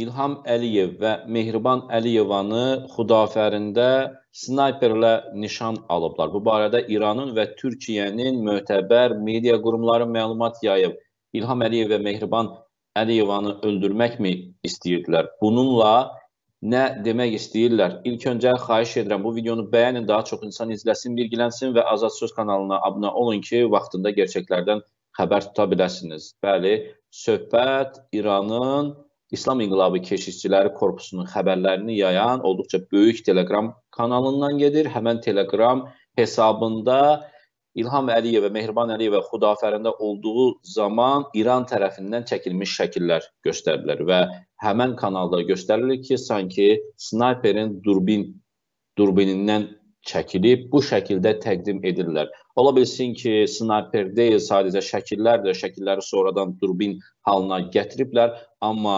İlham Əliyev və Mehriban Əliyevanı Xudafərində snayperlə nişan alıblar. Bu barədə İranın və Türkiyənin mötəbər media qurumları məlumat yayıb. İlham Əliyev və Mehriban Əliyevanı öldürməkmi istəyirdilər? Bununla nə demək istəyirlər? İlk öncə xahiş edirəm bu videonu bəyənin, daha çox insan izləsin, bilgilənsin və Azad Söz kanalına abunə olun ki, vaxtında gerçəklərdən xəbər tuta biləsiniz. Bəli, söhbət İranın İslam İnqilabı Keşikçiləri Korpusunun xəbərlərini yayan olduqca böyük Telegram kanalından gedir. Həmin Telegram hesabında İlham Əliyev və Mehriban Əliyev və Xudafərində olduğu zaman İran tərəfindən çəkilmiş şəkillər göstərilir və həmin kanalda göstərilir ki, sanki snayperin durbin durbinindən çəkilib bu şəkildə təqdim edirlər. Ola bilsin ki, snayper deyil sadəcə şəkillər də, şəkilləri sonradan durbin halına gətiriblər, amma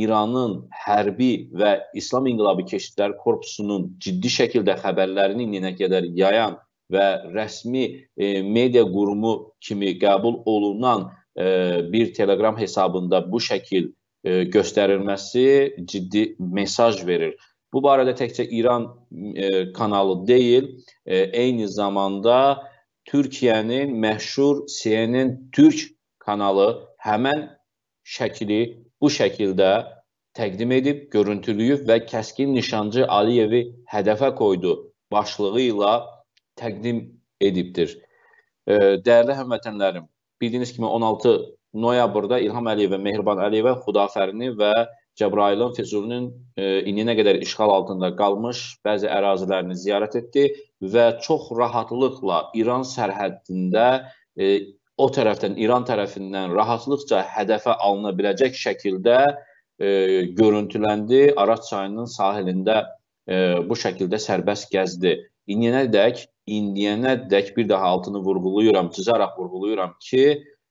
İranın hərbi və İslam İnqilabı Keşikçiləri Korpusunun ciddi şəkildə xəbərlərini yenə qədər yayan və rəsmi e, media qurumu kimi qəbul olunan e, bir Telegram hesabında bu şəkil e, göstərilməsi ciddi mesaj verir. Bu barədə təkcə İran e, kanalı deyil, e, eyni zamanda Türkiyənin məşhur CNN Türk kanalı həmən şəkili bu şəkildə təqdim edib, görüntülüyüb və kəskin nişancı Aliyevi hədəfə qoydu başlığı ilə təqdim edibdir. E, dəyərli həmvətənlərim, bildiyiniz kimi 16 noyabrda İlham Əliyevə, Mehriban Əliyevə Xudafərini və Cəbrailin Füzulinin e, indiyənə qədər işğal altında qalmış bəzi ərazilərini ziyarət etdi və çox rahatlıqla İran sərhədində e, o tərəfdən İran tərəfindən rahatlıqca hədəfə alına biləcək şəkildə e, görüntüləndi. Araz çayının sahilində e, bu şəkildə sərbəst gəzdi. İndiyənədək, indiyənədək bir daha altını vurğuluyuram, cızaraq vurğuluyuram ki,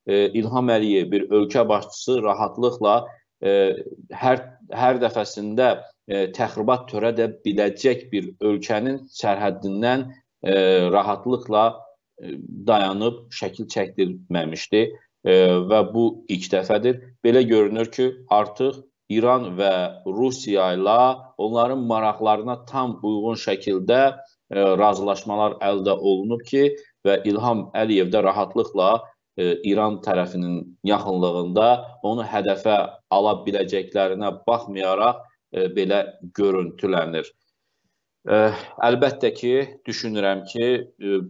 e, İlham Əliyev bir ölkə başçısı rahatlıqla hər hər dəfəsində təxribat törədə biləcək bir ölkənin sərhəddindən rahatlıqla dayanıb şəkil çəkdirməmişdi və bu ilk dəfədir. Belə görünür ki, artıq İran və Rusiya ilə onların maraqlarına tam uyğun şəkildə razılaşmalar əldə olunub ki, və İlham Əliyev də rahatlıqla E, İran tərəfinin yaxınlığında onu hədəfə ala biləcəklərinə baxmayaraq e, belə görüntülənir. E, əlbəttə ki, düşünürəm ki,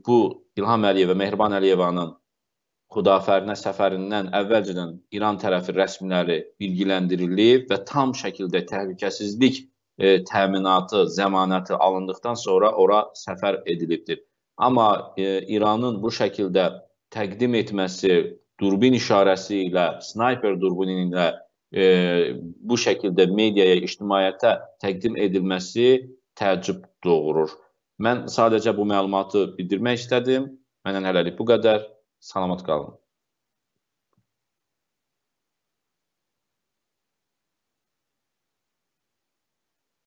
bu İlham Əliyev və Mehriban Əliyevanın Xudafərinə səfərindən əvvəlcədən İran tərəfi rəsmiləri bilgilendirilib və tam şəkildə təhlükəsizlik təminatı, zəmanəti alındıqdan sonra ora səfər edilibdir. Amma İranın bu şəkildə təqdim etməsi, durbin işarəsi ilə, snayper durbini ilə e, bu şəkildə mediaya, ictimaiyyətə təqdim edilməsi təəccüb doğurur. Mən sadəcə bu məlumatı bildirmək istədim. Məndən hələlik bu qədər. Salamat qalın.